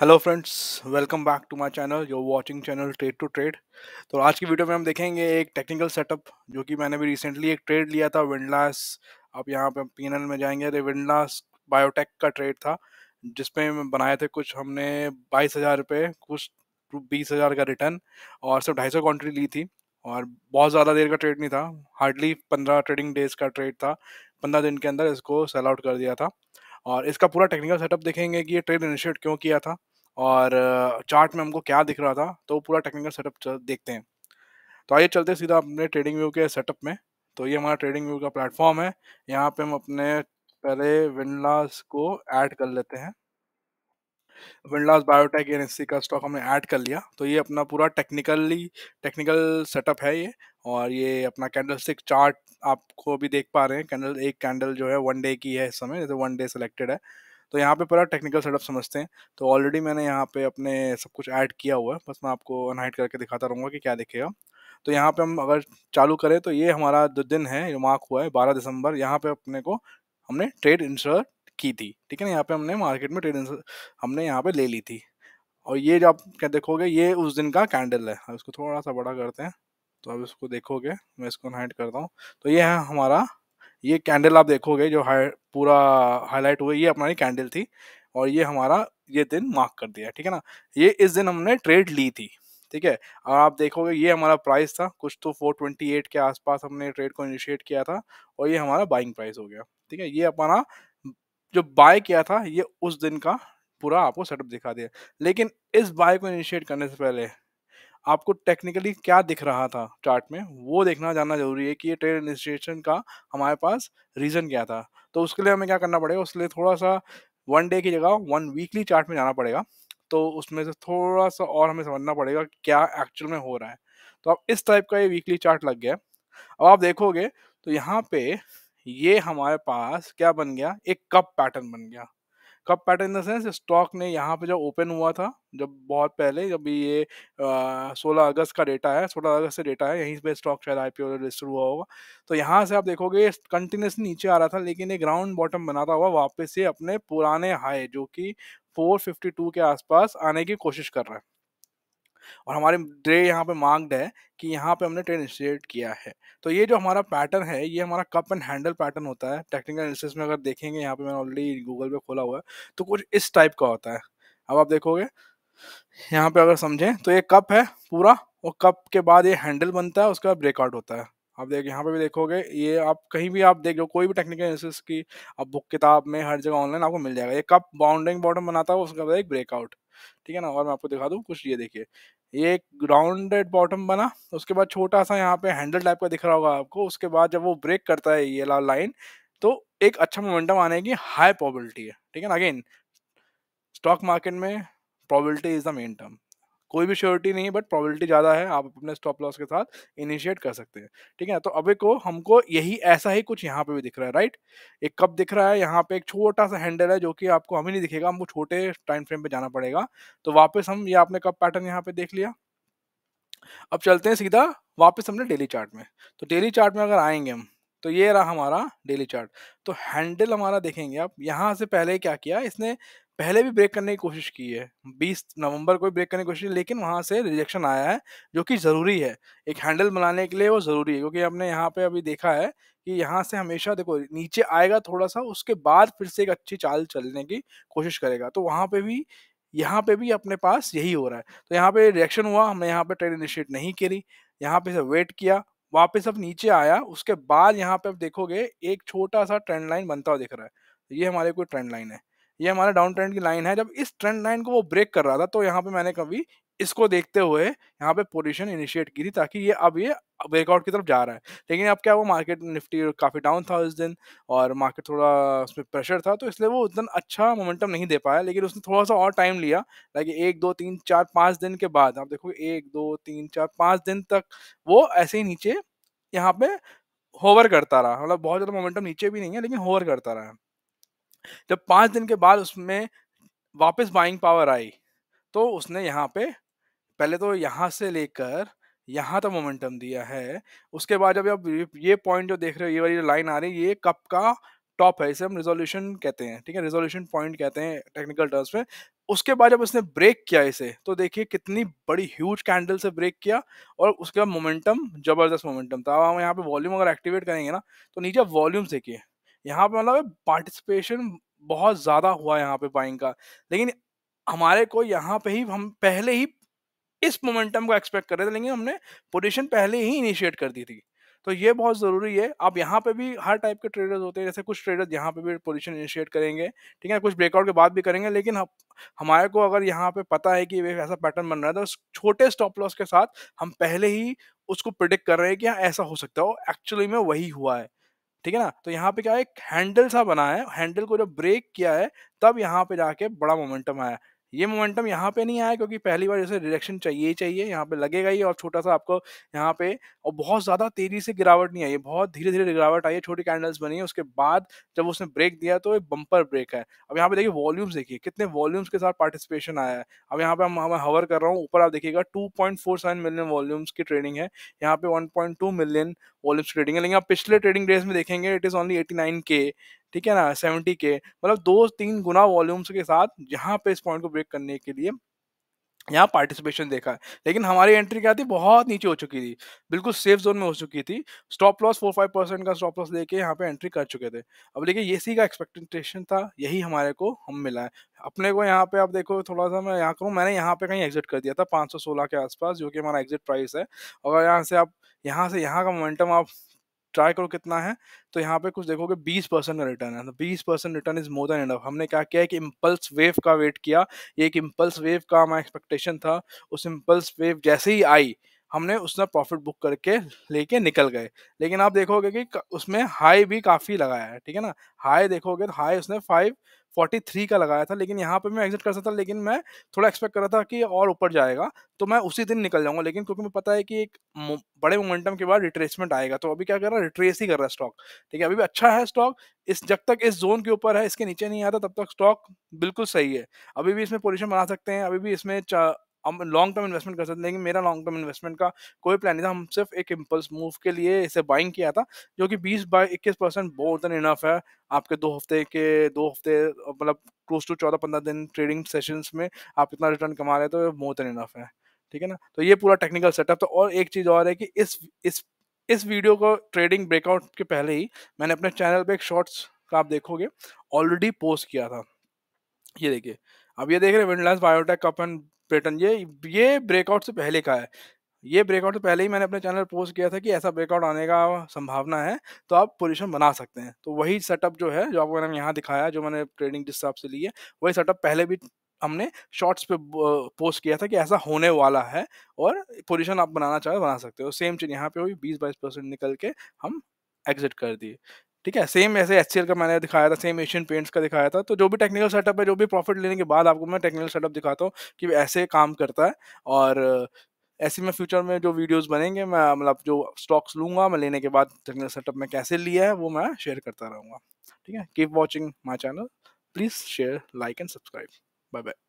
hello friends welcome back to my channel you're watching channel trade to trade तो आज की video में हम देखेंगे एक टेक्निकल सेटअप जो कि मैंने भी रिसेंटली एक ट्रेड लिया था विंडलास आप यहाँ पे पी में जाएंगे तो विंडलास बायोटेक का ट्रेड था जिसमें बनाए थे कुछ हमने बाईस हज़ार रुपये कुछ बीस हज़ार का रिटर्न और सिर्फ ढाई सौ ली थी और बहुत ज़्यादा देर का ट्रेड नहीं था हार्डली पंद्रह ट्रेडिंग डेज का ट्रेड था पंद्रह दिन के अंदर इसको सेल आउट कर दिया था और इसका पूरा टेक्निकल सेटअप देखेंगे कि ये ट्रेड इनिशिएट क्यों किया था और चार्ट में हमको क्या दिख रहा था तो पूरा टेक्निकल सेटअप देखते हैं तो आइए चलते सीधा अपने ट्रेडिंग व्यू के सेटअप में तो ये हमारा ट्रेडिंग व्यू का प्लेटफॉर्म है यहाँ पे हम अपने पहले विंडलास को ऐड कर लेते हैं विंडलास बायोटेक एन का स्टॉक हमने ऐड कर लिया तो ये अपना पूरा टेक्निकली टेक्निकल सेटअप है ये और ये अपना कैंडलस्टिक चार्ट आपको अभी देख पा रहे हैं कैंडल एक कैंडल जो है वन डे की है इस समय जैसे वन डे सेलेक्टेड है तो यहाँ पे पूरा टेक्निकल सेटअप समझते हैं तो ऑलरेडी मैंने यहाँ पे अपने सब कुछ ऐड किया हुआ है बस मैं आपको अनहाइट करके दिखाता रहूँगा कि क्या दिखेगा तो यहाँ पे हम अगर चालू करें तो ये हमारा जो दिन है जो मार्क हुआ है बारह दिसंबर यहाँ पे अपने को हमने ट्रेड इंसर्ट की थी ठीक है ना यहाँ पे हमने मार्केट में ट्रेड हमने यहाँ पे ले ली थी और ये जो आप क्या देखोगे ये उस दिन का कैंडल है इसको थोड़ा सा बड़ा करते हैं तो आप इसको देखोगे मैं इसको हाइड करता हूँ तो ये है हमारा ये कैंडल आप देखोगे जो हाई पूरा हाईलाइट हुआ ये अपनी कैंडल थी और ये हमारा ये दिन मार्क कर दिया ठीक है ना ये इस दिन हमने ट्रेड ली थी ठीक है और आप देखोगे ये हमारा प्राइस था कुछ तो 428 के आसपास हमने ट्रेड को इनिशिएट किया था और ये हमारा बाइंग प्राइस हो गया ठीक है ये अपना जो बाय किया था ये उस दिन का पूरा आपको सेटअप दिखा दिया लेकिन इस बाय को इनिशिएट करने से पहले आपको टेक्निकली क्या दिख रहा था चार्ट में वो देखना जानना जरूरी है कि ये ट्रेड इनिशिएशन का हमारे पास रीज़न क्या था तो उसके लिए हमें क्या करना पड़ेगा उसके लिए थोड़ा सा वन डे की जगह वन वीकली चार्ट में जाना पड़ेगा तो उसमें से थोड़ा सा और हमें समझना पड़ेगा क्या एक्चुअल में हो रहा है तो अब इस टाइप का ये वीकली चार्ट लग गया अब आप देखोगे तो यहाँ पे ये हमारे पास क्या बन गया एक कप पैटर्न बन गया cup pattern in the sense stock ने यहाँ पे जब ओपन हुआ था जब बहुत पहले जब ये सोलह अगस्त का डेटा है सोलह अगस्त से डेटा है यहीं पे स्टॉक शायद आई पी रजिस्टर हुआ होगा तो यहाँ से आप देखोगे कंटिन्यूसली नीचे आ रहा था लेकिन ये ग्राउंड बॉटम बनाता हुआ वापस से अपने पुराने हाई जो कि 452 के आसपास आने की कोशिश कर रहा है और हमारे डे यहाँ पे मांग्ड है कि यहाँ पे हमने ट्रेन इंस्टेट किया है तो ये जो हमारा पैटर्न है ये हमारा कप एंड हैंडल पैटर्न होता है टेक्निकल एनालिसिस में अगर देखेंगे यहाँ पे मैंने ऑलरेडी गूगल पे खोला हुआ है तो कुछ इस टाइप का होता है अब आप देखोगे यहाँ पे अगर समझें तो ये कप है पूरा और कप के बाद ये हैंडल बनता है उसके बाद ब्रेकआउट होता है आप देख यहाँ पे भी देखोगे ये आप कहीं भी आप देख लो कोई भी टेक्निकल एनालिसिस की आप बुक किताब में हर जगह ऑनलाइन आपको मिल जाएगा ये कप बाउंडिंग बॉटम बनाता है उसका बाद एक ब्रेकआउट ठीक है ना और मैं आपको दिखा दूँ कुछ ये देखिए ये एक राउंडेड बॉटम बना उसके बाद छोटा सा यहाँ पे हैंडल टाइप का दिख रहा होगा आपको उसके बाद जब वो ब्रेक करता है ये लाइन तो एक अच्छा मोमेंटम आने की हाई प्रॉबिलिटी है ठीक है ना अगेन स्टॉक मार्केट में probability is the main term कोई भी श्योरिटी नहीं है बट प्रॉबिलिटी ज़्यादा है आप अपने स्टॉप लॉस के साथ इनिशिएट कर सकते हैं ठीक है तो अबे को हमको यही ऐसा ही कुछ यहाँ पे भी दिख रहा है राइट एक कप दिख रहा है यहाँ पे एक छोटा सा हैंडल है जो कि आपको हमें नहीं दिखेगा हमको छोटे टाइम फ्रेम पे जाना पड़ेगा तो वापस हम ये आपने कप पैटर्न यहाँ पे देख लिया अब चलते हैं सीधा वापस हमने डेली चार्ट में तो डेली चार्ट में अगर आएंगे हम तो ये रहा हमारा डेली चार्ट तो हैंडल हमारा देखेंगे आप यहाँ से पहले क्या किया इसने पहले भी ब्रेक करने की कोशिश की है बीस नवंबर को भी ब्रेक करने की कोशिश की लेकिन वहाँ से रिजेक्शन आया है जो कि ज़रूरी है एक हैंडल बनाने के लिए वो ज़रूरी है क्योंकि हमने यहाँ पे अभी देखा है कि यहाँ से हमेशा देखो नीचे आएगा थोड़ा सा उसके बाद फिर से एक अच्छी चाल चलने की कोशिश करेगा तो वहाँ पे भी यहाँ पे भी अपने पास यही हो रहा है तो यहाँ पे रिएक्शन हुआ हमने यहाँ पे ट्रेड इनिशिएट नहीं करी यहाँ पे से वेट किया वापस अब नीचे आया उसके बाद यहाँ पे आप देखोगे एक छोटा सा ट्रेंड लाइन बनता हुआ दिख रहा है तो ये हमारे कोई ट्रेंड लाइन है ये हमारा डाउन ट्रेंड की लाइन है जब इस ट्रेंड लाइन को वो ब्रेक कर रहा था तो यहाँ पे मैंने कभी इसको देखते हुए यहाँ पे पोजीशन इनिशिएट की थी ताकि ये अब ये ब्रेकआउट की तरफ जा रहा है लेकिन अब क्या वो मार्केट निफ्टी काफ़ी डाउन था उस दिन और मार्केट थोड़ा उसमें प्रेशर था तो इसलिए वो उतना अच्छा मोमेंटम नहीं दे पाया लेकिन उसने थोड़ा सा और टाइम लिया लाइक एक दो तीन चार पाँच दिन के बाद आप देखो एक दो तीन चार पाँच दिन तक वो ऐसे ही नीचे यहाँ पे होवर करता रहा मतलब बहुत ज़्यादा मोमेंटम नीचे भी नहीं है लेकिन होवर करता रहा है जब पाँच दिन के बाद उसमें वापस बाइंग पावर आई तो उसने यहाँ पे पहले तो यहाँ से लेकर यहाँ तक मोमेंटम दिया है उसके बाद जब आप ये पॉइंट जो देख रहे हो ये वाली लाइन आ रही है ये कप का टॉप है इसे हम रिजोल्यूशन कहते हैं ठीक है रिजोल्यूशन पॉइंट कहते हैं टेक्निकल टर्म्स में उसके बाद जब उसने ब्रेक किया इसे तो देखिए कितनी बड़ी ह्यूज कैंडल से ब्रेक किया और उसके बाद मोमेंटम जबरदस्त मोमेंटम था अब हम यहाँ पे वॉल्यूम अगर एक्टिवेट करेंगे ना तो नीचे वॉल्यूम देखिए यहाँ पे मतलब पार्टिसिपेशन बहुत ज़्यादा हुआ यहाँ पे बाइंग का लेकिन हमारे को यहाँ पे ही हम पहले ही इस मोमेंटम को एक्सपेक्ट कर रहे थे लेकिन हमने पोजिशन पहले ही इनिशिएट कर दी थी तो ये बहुत ज़रूरी है आप यहाँ पे भी हर टाइप के ट्रेडर्स होते हैं जैसे कुछ ट्रेडर्स यहाँ पे भी पोजीशन इनिशिएट करेंगे ठीक है कुछ ब्रेकआउट के बाद भी करेंगे लेकिन हमारे को अगर यहाँ पे पता है कि ऐसा पैटर्न बन रहा है तो छोटे स्टॉप लॉस के साथ हम पहले ही उसको प्रिडिक्ट कर रहे हैं कि हाँ ऐसा हो सकता है एक्चुअली में वही हुआ है ठीक है ना तो यहाँ पे क्या है एक हैंडल सा बना है हैंडल को जब ब्रेक किया है तब यहाँ पे जाके बड़ा मोमेंटम आया ये मोमेंटम यहाँ पे नहीं आया क्योंकि पहली बार जैसे रिडक्शन चाहिए ही चाहिए यहाँ पे लगेगा ही और छोटा सा आपको यहाँ पे और बहुत ज़्यादा तेज़ी से गिरावट नहीं आई है बहुत धीरे धीरे गिरावट आई है छोटी कैंडल्स बनी है उसके बाद जब उसने ब्रेक दिया तो एक बम्पर ब्रेक है अब यहाँ पे देखिए वॉल्यूम्स देखिए कितने वॉल्यूम्स के साथ पार्टिसिपेशन आया है अब यहाँ पे हम मैं हवर कर रहा हूँ ऊपर आप देखिएगा टू मिलियन वॉल्यूम्स की ट्रेडिंग है यहाँ पे वन मिलियन वॉल्यूम्स ट्रेडिंग है लेकिन आप पिछले ट्रेडिंग डेज में देखेंगे इट इज़ ओनली एटी के ठीक है ना सेवेंटी के मतलब दो तीन गुना वॉल्यूम्स के साथ यहाँ पे इस पॉइंट को ब्रेक करने के लिए यहाँ पार्टिसिपेशन देखा है लेकिन हमारी एंट्री क्या थी बहुत नीचे हो चुकी थी बिल्कुल सेफ जोन में हो चुकी थी stop loss four five percent का स्टॉप लॉस लेके यहाँ पे एंट्री कर चुके थे अब देखिए इसी का एक्सपेक्टेशन था यही हमारे को हम मिला है अपने को यहाँ पे आप देखो थोड़ा सा मैं यहाँ करूँ मैंने यहाँ पे कहीं एग्जिट कर दिया था पाँच के आसपास जो कि हमारा एग्जिट प्राइस है अगर यहाँ से आप यहाँ से यहाँ का मोमेंटम आप ट्राई करो कितना है तो यहाँ पे कुछ देखोगे 20 परसेंट का रिटर्न है तो 20 percent return is more than half हमने क्या किया कि इम्पल्स वेव का वेट किया ये एक इम्पल्स वेव का हमारा एक्सपेक्टेशन था उस इम्पल्स वेव जैसे ही आई हमने उसमें प्रॉफिट बुक करके लेके निकल गए लेकिन आप देखोगे कि उसमें हाई भी काफ़ी लगाया है ठीक है ना हाई देखोगे तो हाई उसने फाइव फोर्टी थ्री का लगाया था लेकिन यहाँ पे मैं एग्जिट कर सकता था लेकिन मैं थोड़ा एक्सपेक्ट कर रहा था कि और ऊपर जाएगा तो मैं उसी दिन निकल जाऊंगा लेकिन क्योंकि मुझे पता है कि एक बड़े मोमेंटम के बाद रिट्रेसमेंट आएगा तो अभी क्या कर रहा है रिट्रेस ही कर रहा है स्टॉक ठीक है अभी भी अच्छा है स्टॉक इस जब तक इस जोन के ऊपर है इसके नीचे नहीं आता तब तक स्टॉक बिल्कुल सही है अभी भी इसमें पोजिशन बना सकते हैं अभी भी इसमें हम लॉन्ग टर्म इन्वेस्टमेंट कर सकते हैं लेकिन मेरा लॉन्ग टर्म इन्वेस्टमेंट का कोई प्लान नहीं था हम सिर्फ एक इम्पल्स मूव के लिए इसे बाइंग किया था जो कि बीस बाई इक्कीस परसेंट बहुत इनफ है आपके दो हफ्ते के दो हफ्ते मतलब क्लोज टू चौदह पंद्रह दिन ट्रेडिंग सेशंस में आप इतना रिटर्न कमा रहे तो मोर देन इनफ है ठीक है ना तो ये पूरा टेक्निकल सेटअप था और एक चीज़ और है कि इस इस इस वीडियो को ट्रेडिंग ब्रेकआउट के पहले ही मैंने अपने चैनल पे एक शॉर्ट्स का आप देखोगे ऑलरेडी पोस्ट किया था ये देखिए अब ये देख रहे हैं Windlas Biotech cup and pattern ये ये ब्रेकआउट से पहले का है ये ब्रेकआउट से पहले ही मैंने अपने चैनल पर पोस्ट किया था कि ऐसा ब्रेकआउट आने का संभावना है तो आप पोजिशन बना सकते हैं तो वही सेटअप जो है जो आपको मैंने यहाँ दिखाया जो मैंने ट्रेडिंग जिस हिसाब से ली है वही सेटअप पहले भी हमने शॉर्ट्स पे पोस्ट किया था कि ऐसा होने वाला है और पोजीशन आप बनाना चाहे बना सकते हो सेम चीज़ यहाँ पे हुई बीस बाईस परसेंट निकल के हम एग्जिट कर दिए ठीक है सेम ऐसे एच का मैंने दिखाया था सेम एशियन पेंट्स का दिखाया था तो जो भी टेक्निकल सेटअप है जो भी प्रॉफिट लेने के बाद आपको मैं टेक्निकल सेटअप दिखाता हूँ कि ऐसे काम करता है और ऐसे में फ्यूचर में जो वीडियोस बनेंगे मैं मतलब जो स्टॉक्स लूंगा मैं लेने के बाद टेक्निकल सेटअप में कैसे लिया है वो मैं शेयर करता रहूँगा ठीक है keep watching my channel please share like and subscribe bye bye